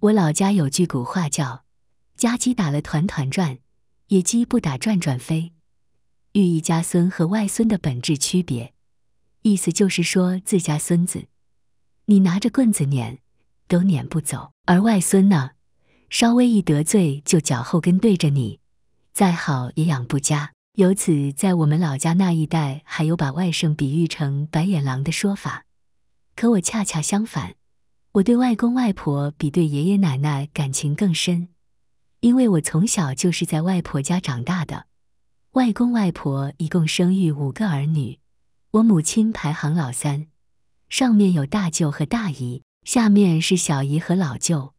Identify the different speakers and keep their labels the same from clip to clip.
Speaker 1: 我老家有句古话叫“家鸡打了团团转，野鸡不打转转飞”，寓意家孙和外孙的本质区别。意思就是说，自家孙子，你拿着棍子撵，都撵不走；而外孙呢，稍微一得罪就脚后跟对着你，再好也养不家。由此，在我们老家那一带，还有把外甥比喻成白眼狼的说法。可我恰恰相反。我对外公外婆比对爷爷奶奶感情更深，因为我从小就是在外婆家长大的。外公外婆一共生育五个儿女，我母亲排行老三，上面有大舅和大姨，下面是小姨和老舅。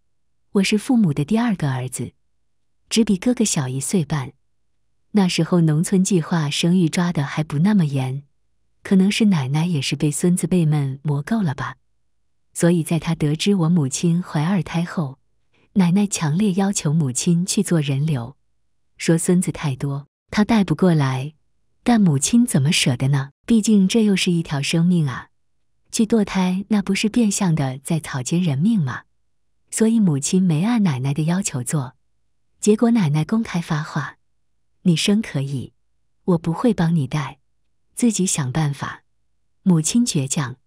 Speaker 1: 我是父母的第二个儿子，只比哥哥小一岁半。那时候农村计划生育抓的还不那么严，可能是奶奶也是被孙子辈们磨够了吧。所以，在他得知我母亲怀二胎后，奶奶强烈要求母亲去做人流，说孙子太多，她带不过来。但母亲怎么舍得呢？毕竟这又是一条生命啊！去堕胎，那不是变相的在草菅人命吗？所以母亲没按奶奶的要求做，结果奶奶公开发话：“你生可以，我不会帮你带，自己想办法。”母亲倔强，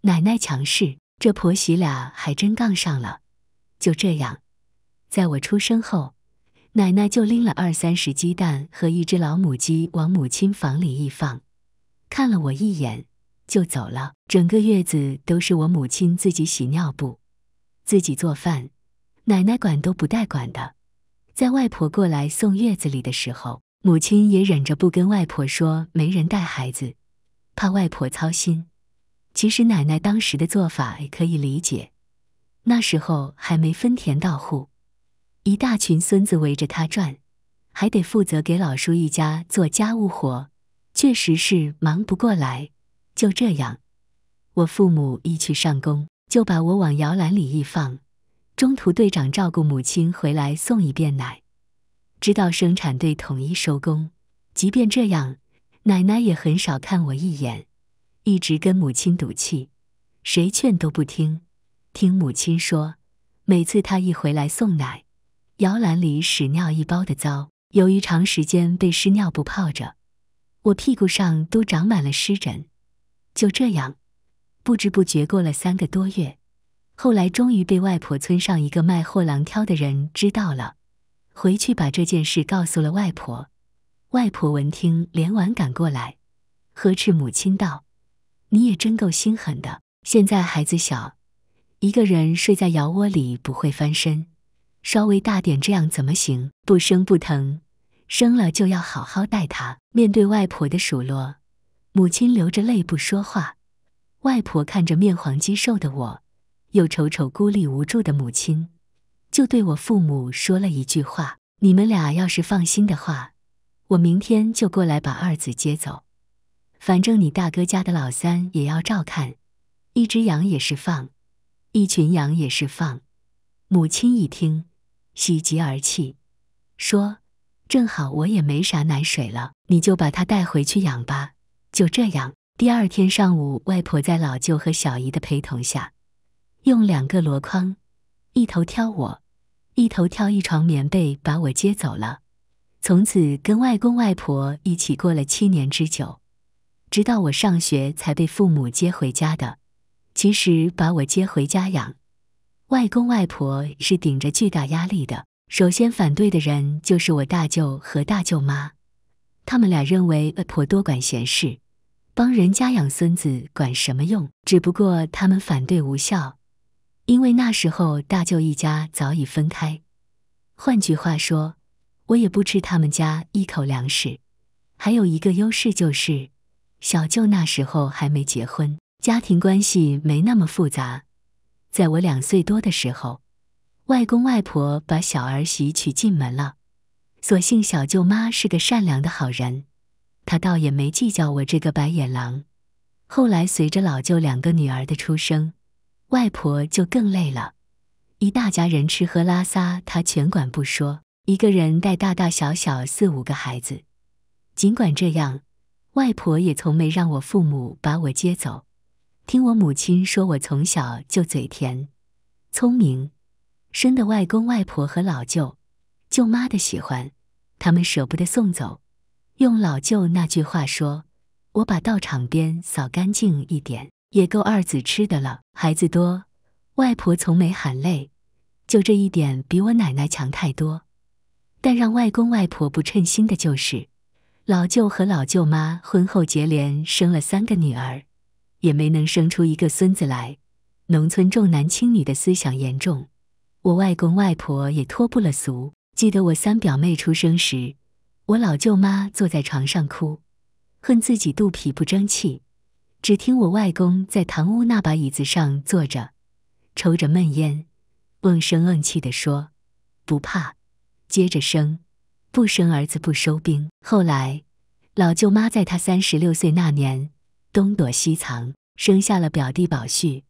Speaker 1: 奶奶强势。这婆媳俩还真杠上了。就这样，在我出生后，奶奶就拎了二三十鸡蛋和一只老母鸡往母亲房里一放，看了我一眼就走了。整个月子都是我母亲自己洗尿布、自己做饭，奶奶管都不带管的。在外婆过来送月子里的时候，母亲也忍着不跟外婆说没人带孩子，怕外婆操心。其实奶奶当时的做法可以理解，那时候还没分田到户，一大群孙子围着她转，还得负责给老叔一家做家务活，确实是忙不过来。就这样，我父母一去上工，就把我往摇篮里一放，中途队长照顾母亲回来送一遍奶，直到生产队统一收工。即便这样，奶奶也很少看我一眼。一直跟母亲赌气，谁劝都不听。听母亲说，每次他一回来送奶，摇篮里屎尿一包的糟。由于长时间被湿尿布泡着，我屁股上都长满了湿疹。就这样，不知不觉过了三个多月。后来终于被外婆村上一个卖货郎挑的人知道了，回去把这件事告诉了外婆。外婆闻听，连晚赶过来，呵斥母亲道。你也真够心狠的！现在孩子小，一个人睡在摇窝里不会翻身，稍微大点这样怎么行？不生不疼，生了就要好好待他。面对外婆的数落，母亲流着泪不说话。外婆看着面黄肌瘦的我，又丑丑孤立无助的母亲，就对我父母说了一句话：“你们俩要是放心的话，我明天就过来把二子接走。”反正你大哥家的老三也要照看，一只羊也是放，一群羊也是放。母亲一听，喜极而泣，说：“正好我也没啥奶水了，你就把它带回去养吧。”就这样，第二天上午，外婆在老舅和小姨的陪同下，用两个箩筐，一头挑我，一头挑一床棉被，把我接走了。从此跟外公外婆一起过了七年之久。直到我上学才被父母接回家的。其实把我接回家养，外公外婆是顶着巨大压力的。首先反对的人就是我大舅和大舅妈，他们俩认为外婆多管闲事，帮人家养孙子管什么用？只不过他们反对无效，因为那时候大舅一家早已分开。换句话说，我也不吃他们家一口粮食。还有一个优势就是。小舅那时候还没结婚，家庭关系没那么复杂。在我两岁多的时候，外公外婆把小儿媳娶进门了。所幸小舅妈是个善良的好人，她倒也没计较我这个白眼狼。后来随着老舅两个女儿的出生，外婆就更累了，一大家人吃喝拉撒她全管不说，一个人带大大小小四五个孩子。尽管这样。外婆也从没让我父母把我接走。听我母亲说，我从小就嘴甜、聪明，深得外公、外婆和老舅、舅妈的喜欢。他们舍不得送走。用老舅那句话说：“我把道场边扫干净一点，也够二子吃的了。”孩子多，外婆从没喊累，就这一点比我奶奶强太多。但让外公外婆不称心的就是。老舅和老舅妈婚后接连生了三个女儿，也没能生出一个孙子来。农村重男轻女的思想严重，我外公外婆也脱不了俗。记得我三表妹出生时，我老舅妈坐在床上哭，恨自己肚皮不争气。只听我外公在堂屋那把椅子上坐着，抽着闷烟，瓮声瓮气地说：“不怕，接着生。”不生儿子不收兵。后来，老舅妈在他三十六岁那年，东躲西藏，生下了表弟宝旭。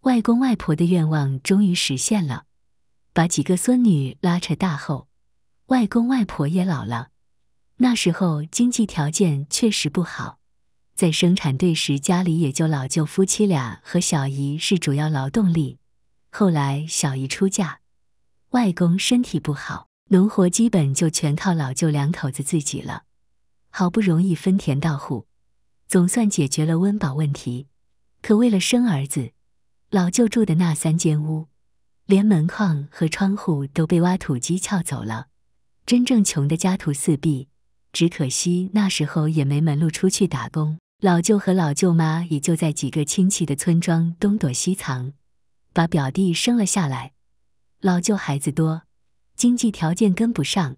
Speaker 1: 外公外婆的愿望终于实现了，把几个孙女拉扯大后，外公外婆也老了。那时候经济条件确实不好，在生产队时，家里也就老舅夫妻俩和小姨是主要劳动力。后来小姨出嫁，外公身体不好。农活基本就全靠老舅两口子自己了，好不容易分田到户，总算解决了温饱问题。可为了生儿子，老舅住的那三间屋，连门框和窗户都被挖土机撬走了，真正穷的家徒四壁。只可惜那时候也没门路出去打工，老舅和老舅妈也就在几个亲戚的村庄东躲西藏，把表弟生了下来。老舅孩子多。经济条件跟不上，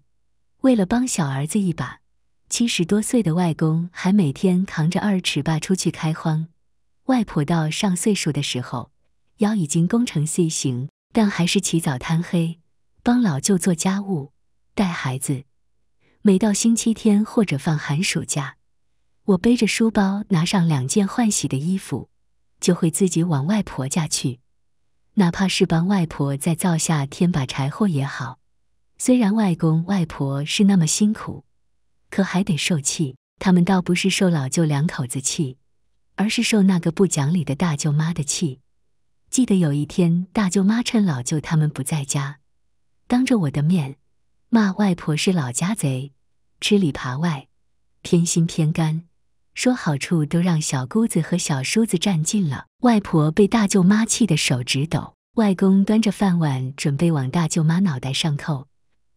Speaker 1: 为了帮小儿子一把，七十多岁的外公还每天扛着二尺把出去开荒。外婆到上岁数的时候，腰已经弓成 C 形，但还是起早贪黑帮老舅做家务、带孩子。每到星期天或者放寒暑假，我背着书包拿上两件换洗的衣服，就会自己往外婆家去，哪怕是帮外婆在灶下添把柴火也好。虽然外公外婆是那么辛苦，可还得受气。他们倒不是受老舅两口子气，而是受那个不讲理的大舅妈的气。记得有一天，大舅妈趁老舅他们不在家，当着我的面骂外婆是老家贼，吃里扒外，偏心偏干，说好处都让小姑子和小叔子占尽了。外婆被大舅妈气得手直抖，外公端着饭碗准备往大舅妈脑袋上扣。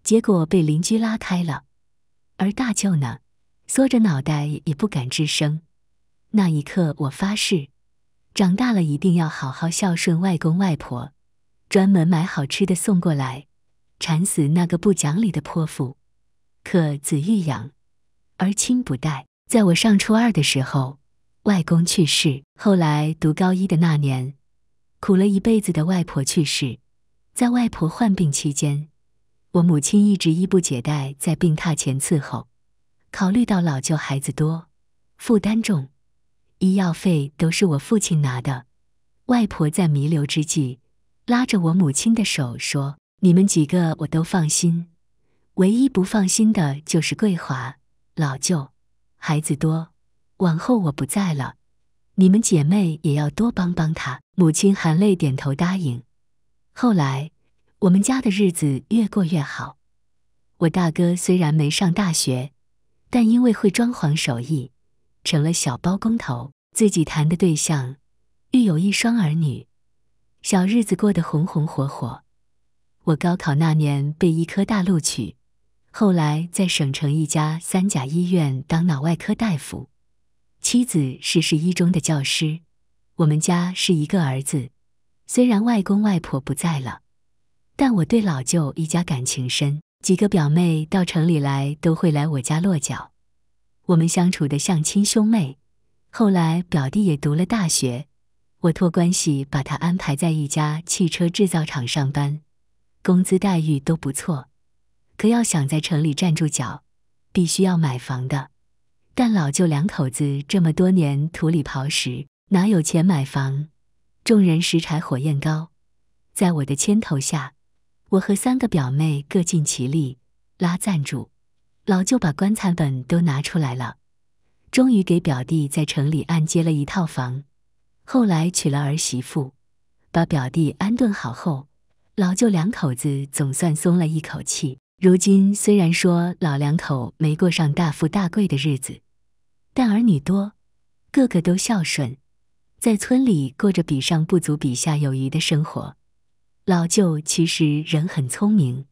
Speaker 1: 结果被邻居拉开了，而大舅呢，缩着脑袋也不敢吱声。那一刻，我发誓，长大了一定要好好孝顺外公外婆，专门买好吃的送过来，馋死那个不讲理的泼妇。可子欲养，而亲不待。在我上初二的时候，外公去世；后来读高一的那年，苦了一辈子的外婆去世。在外婆患病期间。我母亲一直衣不解带，在病榻前伺候。考虑到老舅孩子多，负担重，医药费都是我父亲拿的。外婆在弥留之际，拉着我母亲的手说：“你们几个我都放心，唯一不放心的就是桂华。老舅孩子多，往后我不在了，你们姐妹也要多帮帮他。”母亲含泪点头答应。后来。我们家的日子越过越好。我大哥虽然没上大学，但因为会装潢手艺，成了小包工头，自己谈的对象，育有一双儿女，小日子过得红红火火。我高考那年被医科大录取，后来在省城一家三甲医院当脑外科大夫，妻子是市一中的教师。我们家是一个儿子，虽然外公外婆不在了。但我对老舅一家感情深，几个表妹到城里来都会来我家落脚，我们相处的像亲兄妹。后来表弟也读了大学，我托关系把他安排在一家汽车制造厂上班，工资待遇都不错。可要想在城里站住脚，必须要买房的。但老舅两口子这么多年土里刨食，哪有钱买房？众人拾柴火焰高，在我的牵头下。我和三个表妹各尽其力，拉赞助，老舅把棺材本都拿出来了，终于给表弟在城里按揭了一套房。后来娶了儿媳妇，把表弟安顿好后，老舅两口子总算松了一口气。如今虽然说老两口没过上大富大贵的日子，但儿女多，个个都孝顺，在村里过着比上不足、比下有余的生活。老舅其实人很聪明，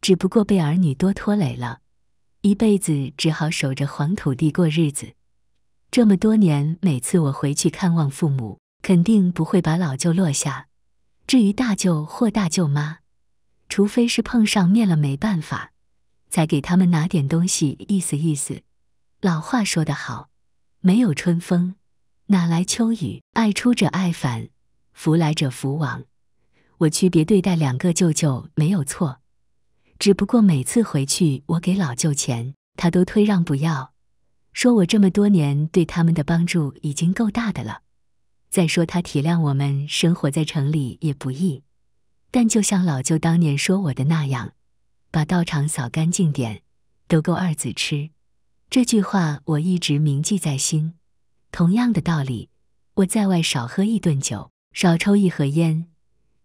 Speaker 1: 只不过被儿女多拖累了，一辈子只好守着黄土地过日子。这么多年，每次我回去看望父母，肯定不会把老舅落下。至于大舅或大舅妈，除非是碰上面了没办法，才给他们拿点东西意思意思。老话说得好，没有春风，哪来秋雨？爱出者爱返，福来者福往。我区别对待两个舅舅没有错，只不过每次回去我给老舅钱，他都推让不要，说我这么多年对他们的帮助已经够大的了。再说他体谅我们生活在城里也不易。但就像老舅当年说我的那样，把道场扫干净点，都够二子吃。这句话我一直铭记在心。同样的道理，我在外少喝一顿酒，少抽一盒烟。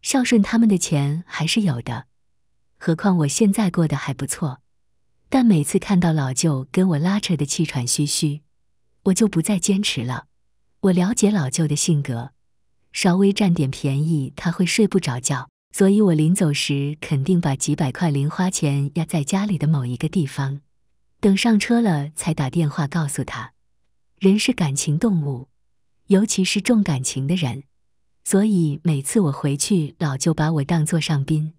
Speaker 1: 孝顺他们的钱还是有的，何况我现在过得还不错。但每次看到老舅跟我拉扯的气喘吁吁，我就不再坚持了。我了解老舅的性格，稍微占点便宜他会睡不着觉，所以我临走时肯定把几百块零花钱压在家里的某一个地方，等上车了才打电话告诉他。人是感情动物，尤其是重感情的人。所以每次我回去，老舅把我当作上宾，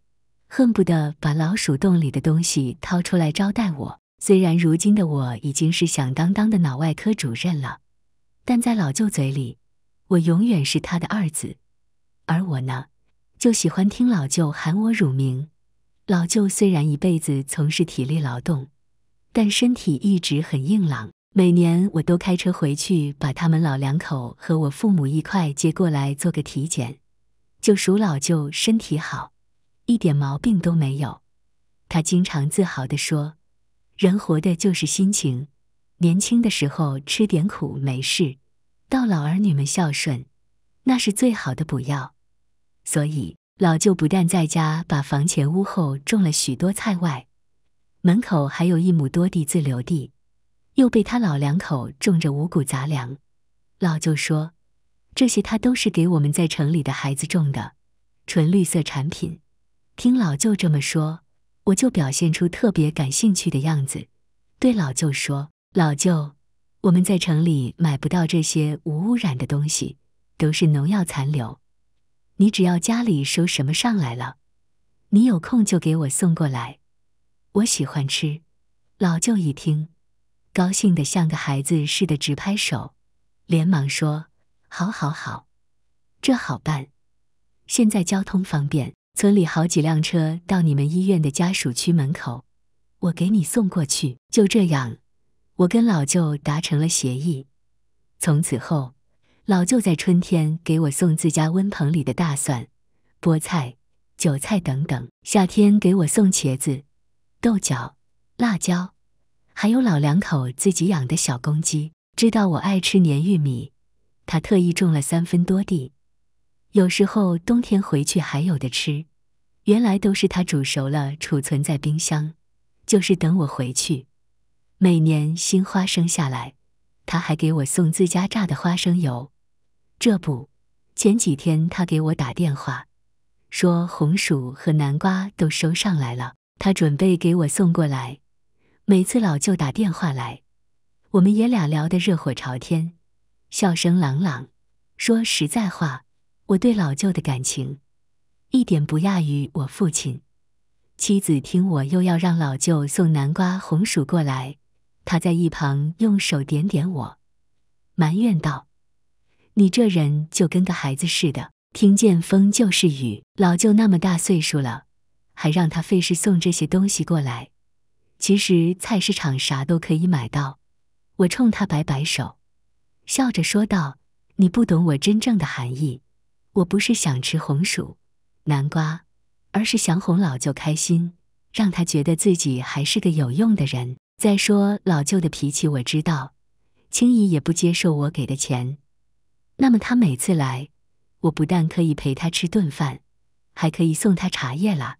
Speaker 1: 恨不得把老鼠洞里的东西掏出来招待我。虽然如今的我已经是响当当的脑外科主任了，但在老舅嘴里，我永远是他的二子。而我呢，就喜欢听老舅喊我乳名。老舅虽然一辈子从事体力劳动，但身体一直很硬朗。每年我都开车回去，把他们老两口和我父母一块接过来做个体检。就属老舅身体好，一点毛病都没有。他经常自豪地说：“人活的就是心情，年轻的时候吃点苦没事，到老儿女们孝顺，那是最好的补药。”所以老舅不但在家把房前屋后种了许多菜外，门口还有一亩多地自留地。又被他老两口种着五谷杂粮，老舅说：“这些他都是给我们在城里的孩子种的，纯绿色产品。”听老舅这么说，我就表现出特别感兴趣的样子，对老舅说：“老舅，我们在城里买不到这些无污染的东西，都是农药残留。你只要家里收什么上来了，你有空就给我送过来，我喜欢吃。”老舅一听。高兴的像个孩子似的直拍手，连忙说：“好好好，这好办。现在交通方便，村里好几辆车到你们医院的家属区门口，我给你送过去。”就这样，我跟老舅达成了协议。从此后，老舅在春天给我送自家温棚里的大蒜、菠菜、韭菜等等；夏天给我送茄子、豆角、辣椒。还有老两口自己养的小公鸡，知道我爱吃黏玉米，他特意种了三分多地。有时候冬天回去还有的吃，原来都是他煮熟了储存在冰箱，就是等我回去。每年新花生下来，他还给我送自家榨的花生油。这不，前几天他给我打电话，说红薯和南瓜都收上来了，他准备给我送过来。每次老舅打电话来，我们爷俩聊得热火朝天，笑声朗朗。说实在话，我对老舅的感情，一点不亚于我父亲。妻子听我又要让老舅送南瓜、红薯过来，他在一旁用手点点我，埋怨道：“你这人就跟个孩子似的，听见风就是雨。老舅那么大岁数了，还让他费事送这些东西过来。”其实菜市场啥都可以买到，我冲他摆摆手，笑着说道：“你不懂我真正的含义。我不是想吃红薯、南瓜，而是想哄老舅开心，让他觉得自己还是个有用的人。再说老舅的脾气我知道，轻易也不接受我给的钱，那么他每次来，我不但可以陪他吃顿饭，还可以送他茶叶啦、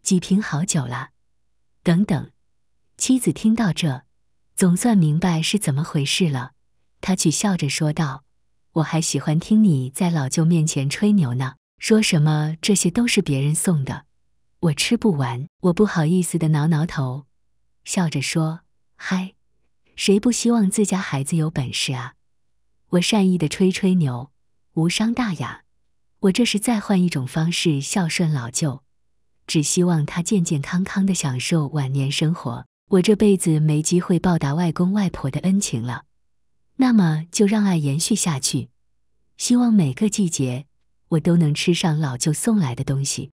Speaker 1: 几瓶好酒啦，等等。”妻子听到这，总算明白是怎么回事了。他却笑着说道：“我还喜欢听你在老舅面前吹牛呢，说什么这些都是别人送的，我吃不完。”我不好意思的挠挠头，笑着说：“嗨，谁不希望自家孩子有本事啊？”我善意的吹吹牛，无伤大雅。我这是再换一种方式孝顺老舅，只希望他健健康康的享受晚年生活。我这辈子没机会报答外公外婆的恩情了，那么就让爱延续下去。希望每个季节，我都能吃上老舅送来的东西。